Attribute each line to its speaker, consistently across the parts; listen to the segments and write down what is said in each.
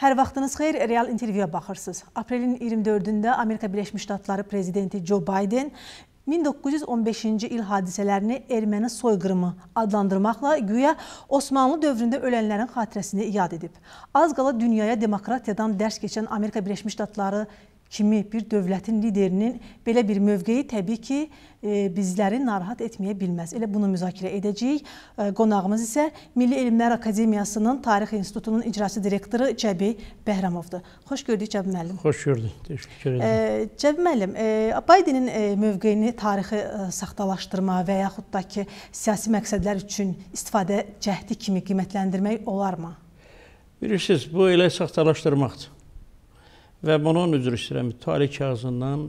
Speaker 1: Hər vaxtınız xeyir, Real intervyuya baxırsınız. Aprelin 24-də Amerika Birləşmiş Ştatları prezidenti Joe Biden 1915-ci il hadisələrini erməni soyqırımı adlandırmaqla güya Osmanlı dövründə ölənlərin xatirəsini yad edib. Az qala dünyaya demokratiyadan dərs keçən Amerika Birləşmiş Ştatları kimi bir dövlətin liderinin belə bir mövqeyi təbii ki, e, bizləri narahat etməyə bilməz. Elə bunu müzakirə edəcəyik. E, qonağımız isə Milli Elmlər Akademiyasının Tarix İnstitutunun icraçı direktoru Cəbi Bəhramovdur. Xoş gördük Cəbi müəllim.
Speaker 2: Xoş gördük. Təşəkkür e,
Speaker 1: edirəm. Cəbi müəllim, Baydenin mövqeyini tarixi saxtalaşdırma və yaxud da ki, siyasi məqsədlər üçün istifadə cəhdi kimi qiymətləndirmək olarmı?
Speaker 2: Bilirsiniz, bu elə saxtalaşdırmaqdır. Və bunu onun üzr istəyirəm, tarix kağızından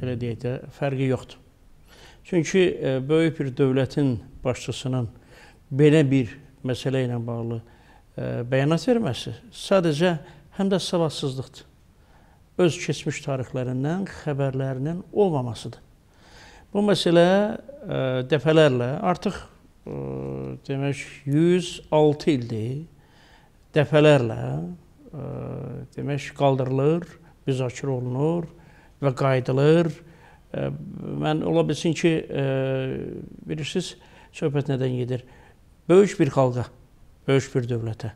Speaker 2: belə deyək də fərqi yoxdur. Çünki e, böyük bir dövlətin başçısının belə bir məsələ ilə bağlı e, bəyanat verməsi sadəcə həm də savadsızlıqdır. Öz keçmiş tarixlərindən xəbərlərinin olmamasıdır. Bu məsələ e, dəfələrlə artıq e, demək 106 ildir dəfələrlə demək qaldırılır, müzakirə olunur və qayıdılır. Mən ola bilsin ki, e, bilirsiniz, söhbət nədən gedir? Böyük bir xalqa, böyük bir dövlətə,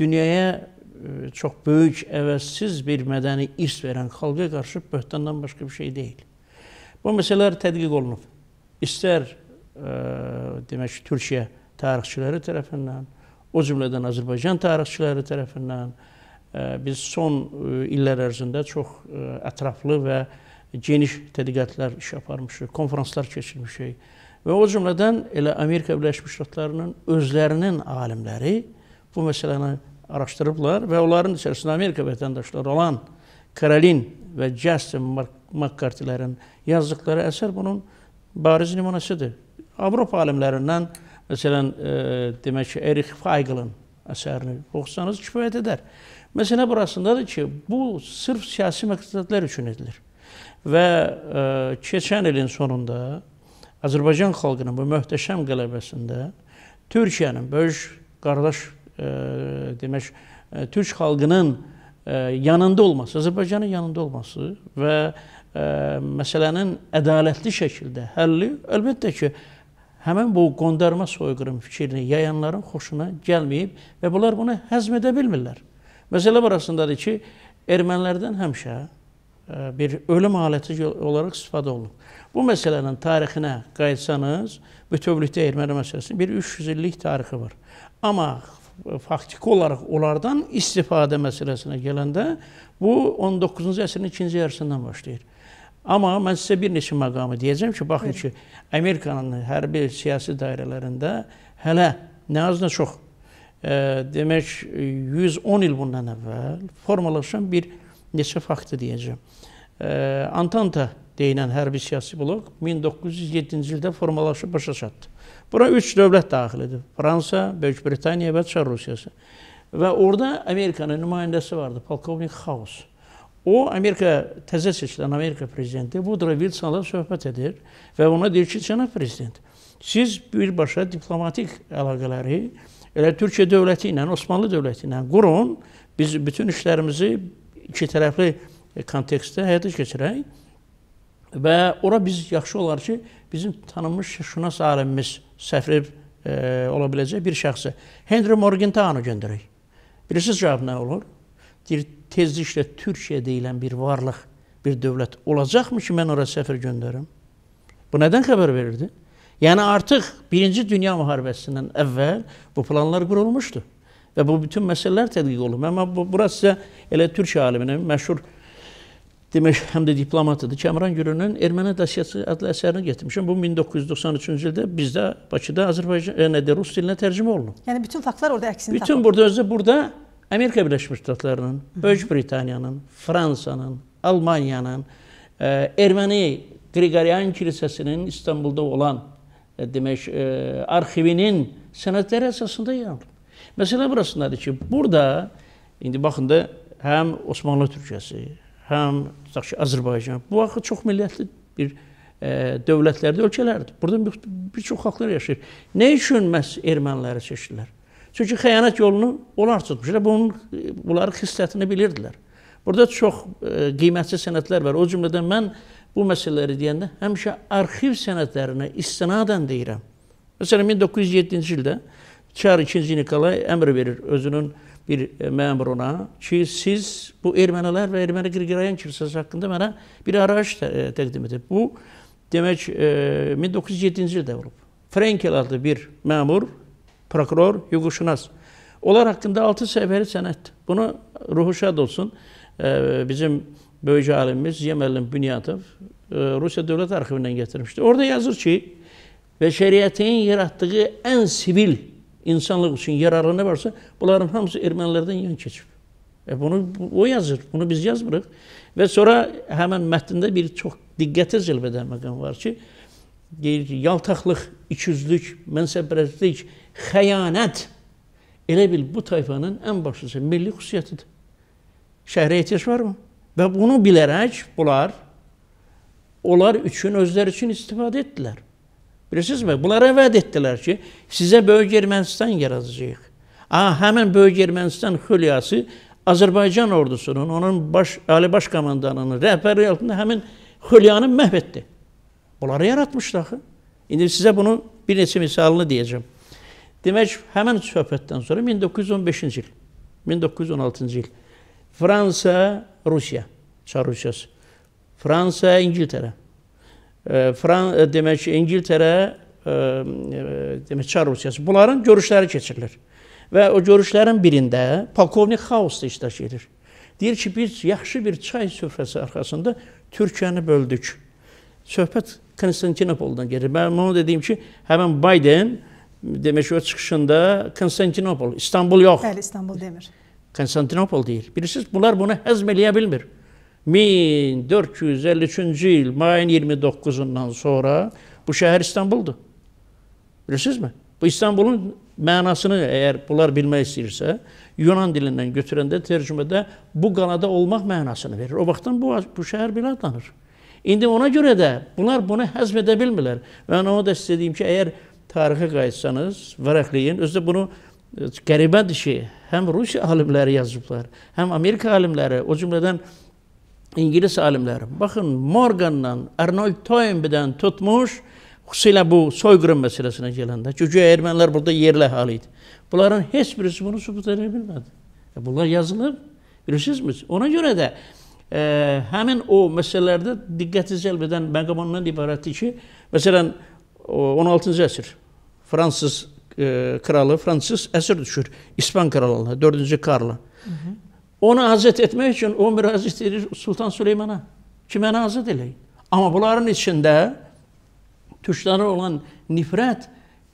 Speaker 2: dünyaya e, çox böyük, əvəzsiz bir mədəni irs verən xalqa qarşı böhtandan başqa bir şey deyil. Bu məsələlər tədqiq olunub. İstər ə, e, demək ki, Türkiyə tarixçiləri tərəfindən, o cümlədən Azərbaycan tarixçiləri tərəfindən, biz son e, illər ərzində çox e, ətraflı və geniş tədqiqatlar iş aparmışıq, konfranslar keçirmişik. Və o cümlədən elə Amerika Birləşmiş Ştatlarının özlərinin alimləri bu məsələni araşdırıblar və onların içərisində Amerika vətəndaşları olan Karolin və Justin McCarthy-lərin yazdıqları əsər bunun bariz nümunəsidir. Avropa alimlərindən məsələn, e, demək ki, Erich Feiglin əsərini oxusanız kifayət edər. Məsələ burasındadır ki, bu sırf siyasi məqsədlər üçün edilir. Və ə, e, keçən ilin sonunda Azərbaycan xalqının bu möhtəşəm qələbəsində Türkiyənin böyük qardaş ə, e, demək ə, e, türk xalqının ə, yanında olması, Azərbaycanın yanında olması və ə, məsələnin ədalətli şəkildə həlli əlbəttə ki, həmin bu qondarma soyqırım fikrini yayanların xoşuna gəlməyib və bunlar bunu həzm edə bilmirlər. Məsələ arasındadır ki, ermənilərdən həmişə e, bir ölüm aləti olaraq istifadə olunub. Bu məsələnin tarixinə qayıtsanız, bütövlükdə erməni məsələsinin bir 300 illik tarixi var. Amma faktiki olaraq onlardan istifadə məsələsinə gələndə bu 19-cu əsrin ikinci yarısından başlayır. Amma mən sizə bir neçə məqamı deyəcəm ki, baxın ki, Amerikanın hərbi siyasi dairələrində hələ nə az nə çox demək 110 il bundan əvvəl formalaşan bir neçə faktı deyəcəm. Antanta deyilən hərbi siyasi blok 1907-ci ildə formalaşıb başa çatdı. Bura üç dövlət daxil idi. Fransa, Böyük Britaniya və Çar Rusiyası. Və orada Amerikanın nümayəndəsi vardı, polkovnik Xaus. O, Amerika, təzə seçilən Amerika prezidenti Woodrow Wilsonla söhbət edir və ona deyir ki, cənab prezident, siz birbaşa diplomatik əlaqələri Elə Türkiyə dövləti ilə, Osmanlı dövləti ilə qurun, biz bütün işlərimizi iki tərəfli kontekstdə həyata keçirək və ora biz yaxşı olar ki, bizim tanınmış şunas alimimiz Səfrib e, ola biləcək bir şəxsi Henry Morgenthau göndərək. Bilirsiniz cavab nə olur? Deyir, tezliklə Türkiyə deyilən bir varlıq, bir dövlət olacaqmı ki, mən ora səfir göndərim? Bu nədən xəbər verirdi? Yəni artıq 1-ci Dünya müharibəsindən əvvəl bu planlar qurulmuşdu və bu bütün məsələlər tədqiq olunub. Amma bu bura sizə elə türk aliminin məşhur demək həm də diplomatıdır. Kəmran Gürünün Erməni daşyası adlı əsərini getirmişəm. Bu 1993-cü ildə bizdə Bakıda Azərbaycan e, nədir rus dilinə tərcümə olunub.
Speaker 1: Yəni bütün faktlar orada əksini tapıb. Bütün tapır. burada
Speaker 2: özü burada Amerika Birləşmiş Ştatlarının, Böyük Britaniyanın, Fransanın, Almaniyanın, ə, e, Erməni Qriqorian Kilisəsinin İstanbulda olan E, demək, e, arxivinin sənədləri əsasında yayılıb. Məsələ burasındadır ki, burada indi baxın da həm Osmanlı Türkiyəsi, həm tutaq ki, Azərbaycan bu vaxt çox millətli bir ə, e, dövlətlərdə ölkələrdir. Burada bir, bir çox xalqlar yaşayır. Nə üçün məhz erməniləri seçdilər? Çünki xəyanət yolunu onlar tutmuşlar. Bunun bunların xislətini bilirdilər. Burada çox ə, qiymətli sənədlər var. O cümlədən mən bu meseleleri deyəndə həmişə arxiv sənədlərinə istinadən deyirəm. Məsələn, 1907-ci ildə Çar II Nikolay əmr verir özünün bir e, memuruna. ki, siz bu ermeniler ve ermeni qırqırayan kilsəsi haqqında mənə bir araç e, təqdim edib. Bu, demək, 1907-ci e, ildə olub. Frenkel adlı bir memur, prokuror, hüquqşünas. Onlar hakkında 6 sefer sənəddir. Bunu ruhu şad olsun. Bizim böyük alimimiz Yeməlin Bünyatov e, Rusiya Dövlət Arxivindən gətirmişdi. Orada yazır ki, bəşəriyyətin yaratdığı ən sivil insanlıq üçün yararı nə varsa, bunların hamısı ermənilərdən yan keçib. E bunu o yazır, bunu biz yazmırıq. Və sonra həmin mətndə bir çox diqqətə cəlb edən məqam var ki, deyir ki, yaltaqlıq, ikiyüzlük, mənsəbpərəstlik, xəyanət elə bil bu tayfanın ən başlıca milli xüsusiyyətidir. Şəhərə ehtiyac varmı? Və bunu bilərək bunlar onlar üçün özləri üçün istifadə etdilər. Bilirsinizmi? Bunlara vəd etdilər ki, sizə böyük Ermənistan yaradacağıq. A, həmin böyük Ermənistan xülyası Azərbaycan ordusunun, onun baş, Ali Baş Komandanının rəhbərliyi altında həmin xülyanı məhv etdi. Bunları yaratmışdı axı. İndi sizə bunu bir neçə misalını deyəcəm. Demək, həmin söhbətdən sonra 1915-ci il, 1916-cı il Fransa Rusiya çar Rusiyası. Fransa, İngiltərə. E, Fran e, demək İngiltərə e, demək çar Rusiyası. Bunların görüşləri keçirilir. Və o görüşlərin birində polkovnik Xaus da iştirak edir. Deyir ki, biz yaxşı bir çay süfrəsi arxasında Türkiyəni böldük. Söhbət Konstantinopoldan gedir. Mən onu dediyim ki, həmin Biden demək o çıxışında Konstantinopol, İstanbul yox. Bəli,
Speaker 1: İstanbul demir.
Speaker 2: Konstantinopol deyir. Bilirsiniz, bunlar bunu həzm eləyə bilmir. 1453-cü il mayın 29-undan sonra bu şəhər İstanbuldur. Bilirsinizmi? Bu İstanbulun mənasını əgər bunlar bilmək istəyirsə, Yunan dilindən götürəndə tərcümədə bu qalada olmaq mənasını verir. O vaxtdan bu, bu şəhər belə adlanır. İndi ona görə də bunlar bunu həzm edə bilmirlər. Mən onu da istədiyim ki, əgər tarixə qayıtsanız, vərəqləyin. Özdə bunu qəribədir ki, həm Rusiya alimləri yazıblar, həm Amerika alimləri, o cümlədən İngiliz alimləri. Baxın, Morgandan, Arnold Toynbee'dən tutmuş, xüsusilə bu soyqırım məsələsinə gələndə, çünki ermənilər burada yerli əhali idi. Bunların heç birisi bunu sübut edə bilmədi. E, bunlar yazılıb, bilirsinizmi? Ona görə də e, həmin o məsələlərdə diqqəti cəlb edən məqam ondan ibarətdir ki, məsələn, 16-cı əsr Fransız e, kralı Fransız əsir düşür İspan kralına, 4-cü Karla. Hı -hı. Onu azad etmək üçün o müraciət edir Sultan Süleymana ki, məni azad eləyin. Amma bunların içində türklərə olan nifrət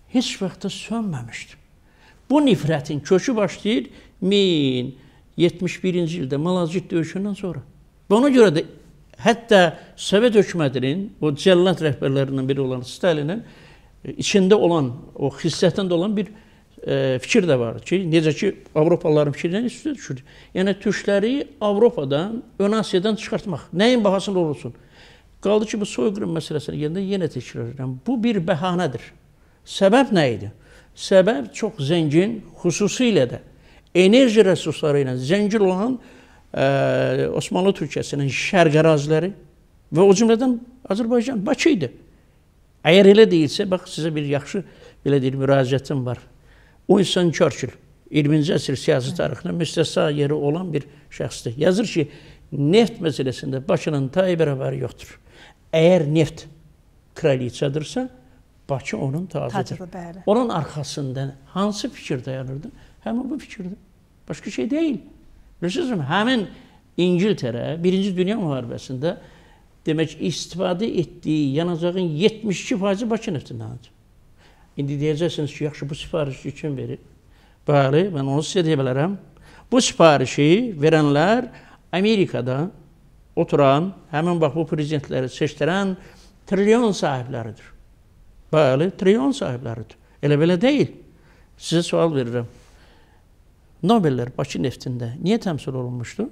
Speaker 2: heç vaxt da sönməmişdir. Bu nifrətin kökü başlayır 1071-ci ildə Malazgirt döyüşündən sonra. Və ona görə də hətta Sovet hökumətinin, o cəllad rəhbərlərindən biri olan Stalinin içində olan, o xissətində olan bir e, fikir də var ki, necə ki Avropalıların fikrindən üstə düşür. Yəni türkləri Avropadan, ön Asiyadan çıxartmaq, nəyin bahasına olursun. Qaldı ki, bu soyqırım məsələsinə gələndə yenə təkrar edirəm. Bu bir bəhanədir. Səbəb nə idi? Səbəb çox zəngin, xüsusilə də enerji resursları ilə zəngin olan ə, e, Osmanlı Türkiyəsinin şərq əraziləri və o cümlədən Azərbaycan Bakı idi. Əgər elə deyilsə, bax sizə bir yaxşı belə deyil müraciətim var. O insan Churchill 20-ci əsr siyasi tarixində müstəsna yeri olan bir şəxsdir. Yazır ki, neft məsələsində Bakının tayı bərabəri yoxdur. Əgər neft kraliçadırsa, Bakı onun tacıdır. Tacıdır, onun arxasında hansı fikir dayanırdı? Həmin bu fikirdir. Başqa şey deyil. Bilirsiniz mi? Həmin İngiltərə 1-ci Dünya müharibəsində Demək istifadə etdiyi yanacağın 72% Bakı neftindandır. İndi deyəcəksiniz ki, yaxşı bu sifarişi kim verir? Bəli, mən onu sizə deyə bilərəm. Bu sifarişi verənlər Amerikada oturan, həmin bax bu prezidentləri seçdirən trilyon sahibləridir. Bəli, trilyon sahibləridir. Elə belə deyil. Sizə sual verirəm. Nobellər Bakı neftində niyə təmsil olunmuşdur?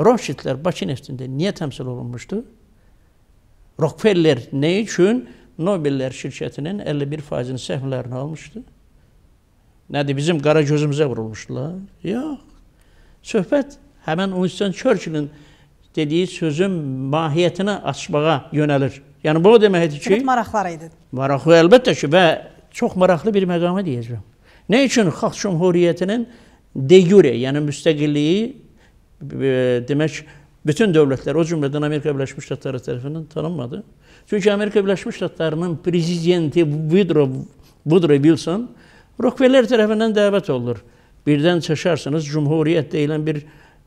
Speaker 2: Rothschildler Bakı neftinde niye temsil olunmuştu? Rockefeller ne için Nobiller şirketinin 51 faizini sehmlerini almıştı? Nədir, bizim qara gözümüzə vurulmuşdular? Yox. Söhbət həmən Winston Churchillin dediyi sözün mahiyyətinə açmağa yönəlir. Yəni, bu o deməkdir ki... Ümid
Speaker 1: maraqları idi.
Speaker 2: Maraqlı, əlbəttə ki, və çox maraqlı bir məqamı deyəcəm. Nə üçün Xalq Cumhuriyyətinin de jure, yəni müstəqilliyi E, demək bütün dövlətlər, o cümlədən Amerika Birləşmiş Ştatları tərəfindən tanınmadı. Çünki Amerika Birləşmiş Ştatlarının prezidenti Woodrow, Woodrow Wilson Rockefeller tərəfindən dəvət olunur. Birdən çaşarsınız, Cumhuriyyət deyilən bir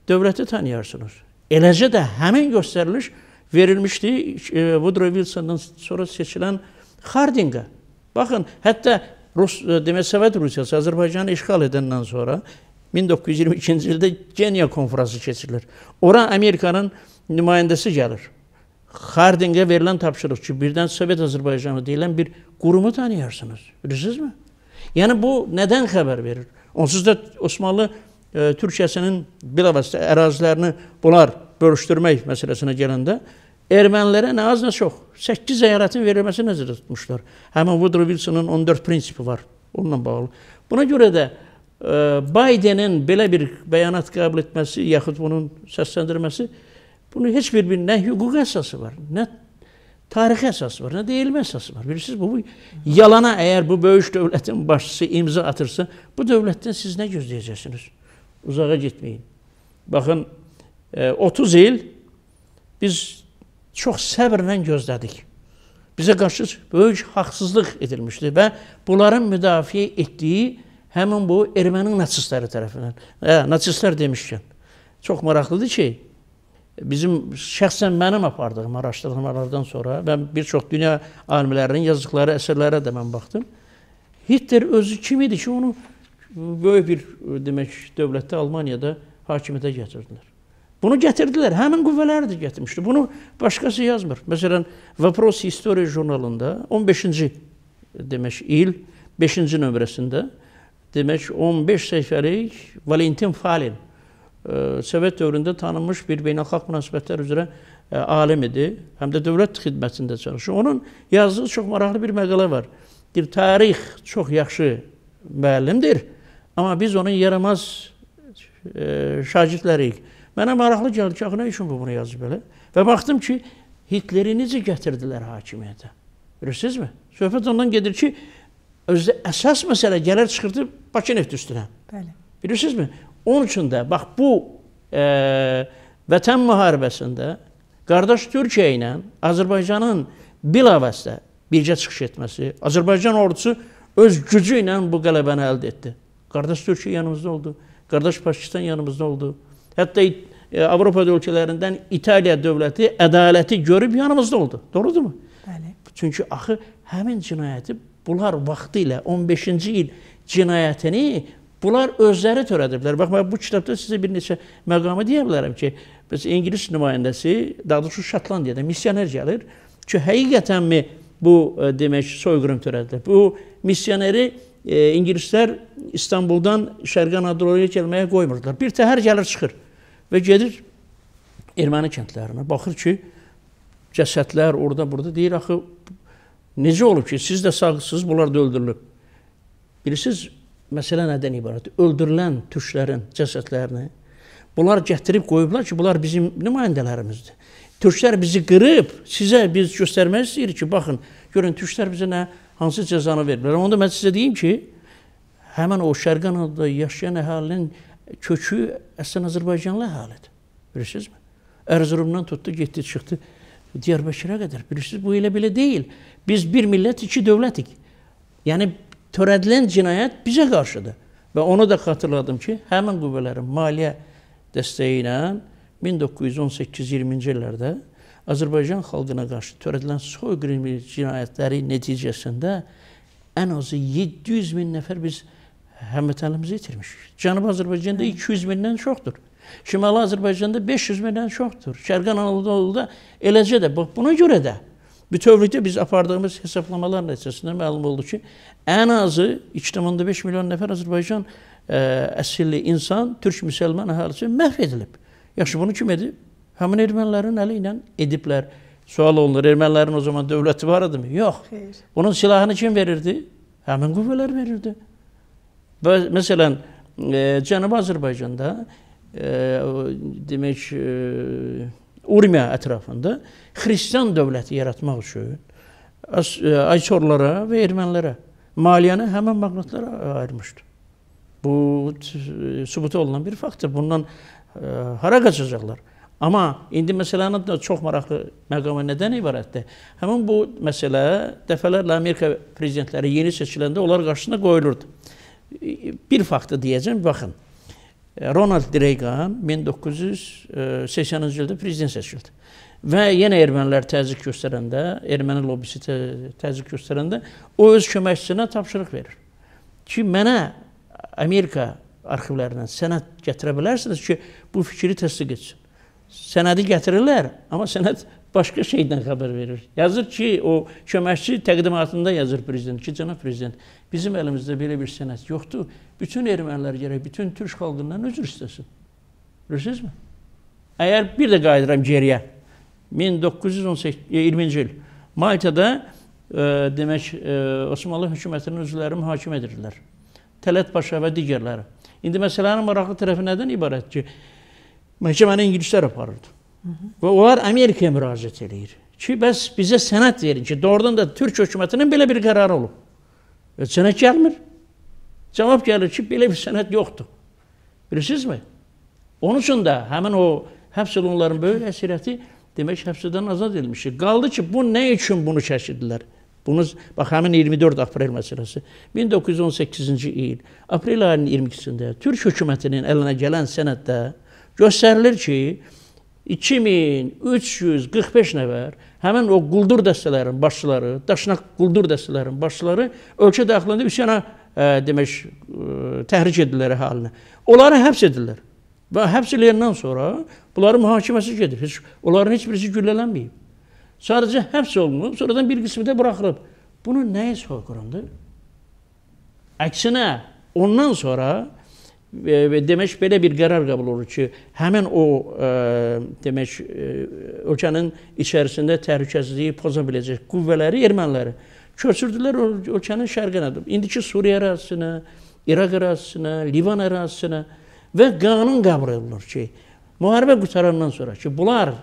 Speaker 2: dövləti tanıyarsınız. Eləcə də həmin göstəriliş verilmişdi e, Woodrow Wilsondan sonra seçilən Hardinqə. Baxın, hətta Rus, e, demək Sovet Rusiyası Azərbaycanı işğal edəndən sonra 1922-ci ildə Geniya konfransı keçirilir. Ora Amerikanın nümayəndəsi gəlir. Xardingə verilən tapşırıq ki, birdən Sovet Azərbaycanı deyilən bir qurumu tanıyarsınız. Bilirsinizmi? Yəni bu nədən xəbər verir? Onsuz da Osmanlı e, Türkiyəsinin bilavasitə ərazilərini bunlar bölüşdürmək məsələsinə gələndə ermənilərə nə az nə çox 8 ziyarətin verilməsi nəzərdə tutmuşlar. Həmin Woodrow Wilsonun 14 prinsipi var onunla bağlı. Buna görə də Bidenin belə bir bəyanat qəbul etməsi, yaxud bunun səsləndirməsi, bunun heç bir bir nə hüquq əsası var, nə tarixi əsası var, nə deyilmə əsası var. Bilirsiniz, bu, bu yalana əgər bu böyük dövlətin başçısı imza atırsa, bu dövlətdən siz nə gözləyəcəksiniz? Uzağa getməyin. Baxın, 30 e, il biz çox səbrlə gözlədik. Bizə qarşı böyük haqsızlıq edilmişdi və bunların müdafiə etdiyi həmin bu erməni natsistləri tərəfindən. Hə, natsistlər demişkən, çox maraqlıdır ki, bizim şəxsən mənim apardığım araşdırmalardan sonra və bir çox dünya alimlərinin yazdıqları əsərlərə də mən baxdım. Hitler özü kim idi ki, onu böyük bir demək dövlətdə Almaniyada hakimiyyətə gətirdilər. Bunu gətirdilər. Həmin qüvvələri də gətirmişdi. Bunu başqası yazmır. Məsələn, Vapros Historiya jurnalında 15-ci demək il 5-ci nömrəsində demək 15 səhifəlik Valentin Falin e, Sovet dövründə tanınmış bir beynəlxalq münasibətlər üzrə ə, e, alim idi, həm də dövlət xidmətində çalışır. Onun yazdığı çox maraqlı bir məqalə var. Deyir, tarix çox yaxşı müəllimdir, amma biz onun yaramaz ə, e, şagirdləriyik. Mənə maraqlı gəldi ki, axı nə üçün bu bunu yazıb belə? Və baxdım ki, Hitleri necə gətirdilər hakimiyyətə? Görürsünüzmü? Söhbət ondan gedir ki, özdə əsas məsələ gəlir çıxırdı Bakı nefti üstünə. Bəli. Bilirsinizmi? Onun üçün də bax bu e, vətən müharibəsində qardaş Türkiyə ilə Azərbaycanın bilavasitə birgə çıxış etməsi, Azərbaycan ordusu öz gücü ilə bu qələbəni əldə etdi. Qardaş Türkiyə yanımızda oldu, qardaş Pakistan yanımızda oldu. Hətta e, Avropa ölkələrindən İtaliya dövləti ədaləti görüb yanımızda oldu. Doğrudurmu? Bəli. Çünki axı həmin cinayəti bunlar vaxtı ilə 15-ci il cinayətini bunlar özləri törədiblər. Bax, bu kitabda sizə bir neçə məqamı deyə bilərəm ki, biz İngilis nümayəndəsi, daha doğrusu Şotlandiyada missioner gəlir ki, həqiqətənmi bu e, demək soyqırım törədilər. Bu missioneri e, ingilislər İstanbuldan Şərqi Anadoluya gəlməyə qoymurdular. Bir təhər gəlir çıxır və gedir erməni kəndlərinə. Baxır ki, cəsədlər orada burada deyir axı Necə olub ki, siz də sağsınız, bunlar da öldürülüb. Bilirsiniz, məsələ nədən ibarətdir? Öldürülən türklərin cəsədlərini bunlar gətirib qoyublar ki, bunlar bizim nümayəndələrimizdir. Türklər bizi qırıb, sizə biz göstərmək istəyirik ki, baxın, görün türklər bizə nə hansı cəzanı veriblər. Onda mən sizə deyim ki, həmin o Şərqan adında yaşayan əhalinin kökü əslən Azərbaycanlı əhalidir. Bilirsizmi? Ərzurumdan tutdu, getdi, çıxdı. Diyarbəkirə qədər. Bilirsiniz, bu elə belə deyil. Biz bir millət, iki dövlətik. Yəni törədilən cinayət bizə qarşıdır. Və onu da xatırladım ki, həmin qüvvələrin maliyyə dəstəyi ilə 1918-20-ci illərdə Azərbaycan xalqına qarşı törədilən soyqırım cinayətləri nəticəsində ən azı 700 min nəfər biz həmvətənimizi itirmişik. Cənubi Azərbaycanda 200 mindən çoxdur. Şimali Azərbaycanda 500 mindən çoxdur. Şərqi Anadoluda eləcə də. Bax, buna görə də bütövlükdə biz apardığımız hesablamalar nəticəsində məlum oldu ki, ən azı 2.5 milyon nəfər Azərbaycan ə, e, əsilli insan türk müsəlman əhalisi məhv edilib. Yaxşı, bunu kim edib? Həmin ermənilərin əli ilə ediblər. Sual olunur, ermənilərin o zaman dövləti var idimi? Yox. Xeyr. Bunun silahını kim verirdi? Həmin qüvvələr verirdi. Və məsələn, e, Cənubi Azərbaycanda demək e, Urmiya ətrafında xristian dövləti yaratmaq üçün Aysorlara e, və ermənilərə maliyyəni həmin maqnatlara ayırmışdı. Bu e, sübuta olunan bir faktdır. Bundan hara qaçacaqlar? Amma indi məsələnin də çox maraqlı məqamı nədən ibarətdir? Həmin bu məsələ dəfələrlə Amerika prezidentləri yeni seçiləndə onlar qarşısına qoyulurdu. Bir faktı deyəcəm, baxın. Ronald Reagan 1980-ci e, ildə prezident seçildi. Və yenə ermənilər təzyiq göstərəndə, erməni lobisi təzyiq göstərəndə o öz köməkçisinə tapşırıq verir. Ki, mənə Amerika arxivlərindən sənəd gətirə bilərsiniz ki, bu fikri təsdiq etsin. Sənədi gətirirlər, amma sənəd başqa şeydən xəbər verir. Yazır ki, o köməkçi təqdimatında yazır prezident ki, cənab prezident, bizim əlimizdə belə bir sənəd yoxdur. Bütün ermənilər gərək bütün türk xalqından özür istəsin. Bilirsinizmi? Əgər bir də qayıdıram geriyə. 1920-ci e, il maytada e, demək e, Osmanlı hökumətinin üzvləri mühakimə edirlər. Tələt Paşa və digərləri. İndi məsələnin maraqlı tərəfi nədən ibarət ki, məhkəməni ingilislər aparırdı. Və onlar Amerikaya müraciət eləyir ki, bəs bizə sənəd verin ki, doğrudan da Türk hökumətinin belə bir qərarı olub. Və sənəd gəlmir. Cavab gəlir ki, belə bir sənəd yoxdur. Bilirsinizmi? Onun üçün də həmin o həbs olunanların böyük əsirəti demək həbsdən azad edilmişdir. Qaldı ki, bu nə üçün bunu çəkidilər? Bunu bax həmin 24 aprel məsələsi. 1918-ci il aprel ayının 22-sində Türk hökumətinin əlinə gələn sənəddə göstərilir ki, 2345 nəfər həmin o quldur dəstələrinin başçıları, daşnaq quldur dəstələrinin başçıları ölkə daxilində üsyana ə, e, demək ə, e, təhrik edirlər əhalini. Onları həbs edirlər. Və həbs edildikdən sonra bunların mühakiməsi gedir. Heç onların heç birisi güllələnməyib. Sadəcə həbs olunub, sonradan bir qismi də buraxılıb. Bunu nəyə soyqırımdır? Əksinə, ondan sonra demək belə bir qərar qəbul olur ki, həmin o e, demək e, ölkənin içərisində təhlükəsizliyi poza biləcək qüvvələri erməniləri köçürdülər ölkənin şərqinə, indiki Suriya ərazisinə, İraq ərazisinə, Livan ərazisinə və qanun qəbul olunur ki, müharibə qutarandan sonra ki, bunlar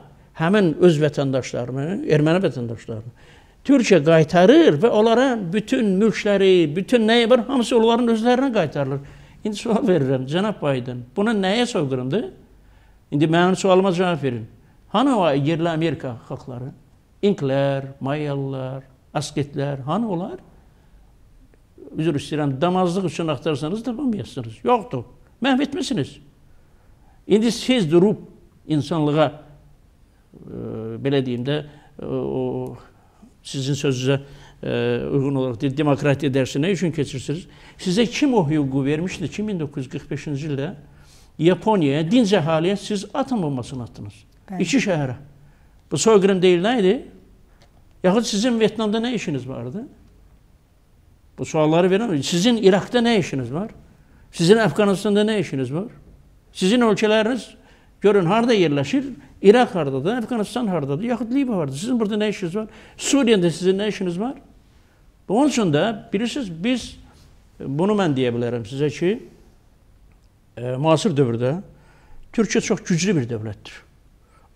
Speaker 2: həmin öz vətəndaşlarını, erməni vətəndaşlarını Türkiyə qaytarır və onlara bütün mülkləri, bütün nəyi var, hamısı onların özlərinə qaytarılır. İndi sual verirəm, cənab Biden, buna nəyə soyqırımdır? İndi mənim sualıma cavab verin. Hanı o yerli Amerika xalqları? İnklər, Mayalılar, Asketlər, hanı olar? Üzr istəyirəm, damazlıq üçün axtarsanız tapamayasınız. Yoxdur, məhv etmisiniz. İndi siz durub insanlığa, e, belə deyim də, e, o, sizin sözünüzə, E, uyğun olaraq deyil, demokratiya dərsi nə üçün keçirsiniz? Sizə kim o hüququ vermişdi ki, 1945-ci ildə Yaponiyaya, dinc siz atom bombasını attınız, Bəli. İki şəhərə. Bu soyqırım değil neydi? idi? Yaxud sizin Vietnamda ne işiniz vardı? Bu soruları veren. sizin Irak'ta ne işiniz var? Sizin Afganistan'da ne işiniz var? Sizin ülkeleriniz görün harada yerləşir? İraq haradadır, Əfqanistan haradadır, yaxud Libya haradadır. Sizin burada ne işiniz var? Suriyada sizin ne işiniz var? Onun üçün də bilirsiniz, biz e, bunu mən deyə bilərəm sizə ki, e, müasir dövrdə Türkiyə çox güclü bir dövlətdir.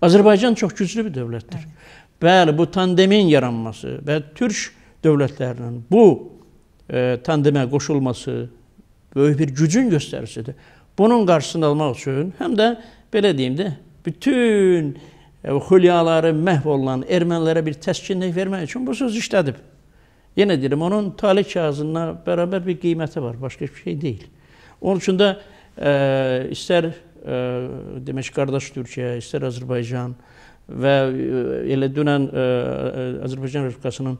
Speaker 2: Azərbaycan çox güclü bir dövlətdir. Bəli, Bəli bu tandemin yaranması və türk dövlətlərinin bu e, tandemə qoşulması böyük bir gücün göstərisidir. Bunun qarşısını almaq üçün həm də belə deyim də bütün e, xülyaları məhv olunan ermənilərə bir təskinlik vermək üçün bu söz işlədib. Yenə deyirəm, onun talik kağızına bərabər bir qiyməti var, başqa bir şey deyil. Onun üçün də ə, e, istər ə, e, demək qardaş Türkiyə, istər Azərbaycan və e, elə dünən ə, Azərbaycan Respublikasının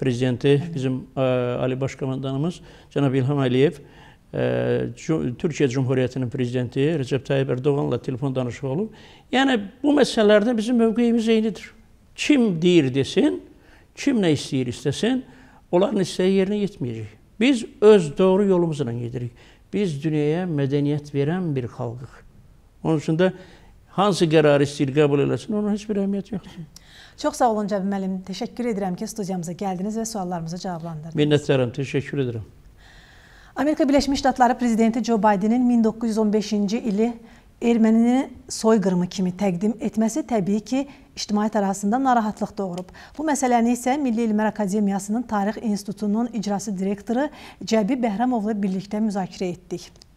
Speaker 2: prezidenti bizim ə, Ali Baş komandanımız cənab İlham Əliyev Türkiyə Cümhuriyyətinin prezidenti Recep Tayyip Erdoğanla telefon danışığı olub. Yəni, bu məsələlərdə bizim mövqeyimiz eynidir. Kim deyir desin, kim nə istəyir istəsin, onların istəyi yerinə yetməyəcək. Biz öz doğru yolumuzla gedirik. Biz dünyaya mədəniyyət verən bir xalqıq. Onun üçün də hansı qərarı istəyir qəbul eləsin,
Speaker 1: onun heç bir əhəmiyyəti yoxdur. Çox sağ olun Cəbim müəllim. Təşəkkür edirəm ki, studiyamıza gəldiniz və suallarımızı cavablandırdınız.
Speaker 2: Minnətdaram, təşəkkür edirəm.
Speaker 1: Amerika Birləşmiş Ştatları prezidenti Joe Bidenin 1915-ci ili ermənini soyqırımı kimi təqdim etməsi təbii ki, ictimaiyyət arasında narahatlıq doğurub. Bu məsələni isə Milli İlmlər Akademiyasının Tarix İnstitutunun icrası direktoru Cəbi Bəhramovla birlikdə müzakirə etdik.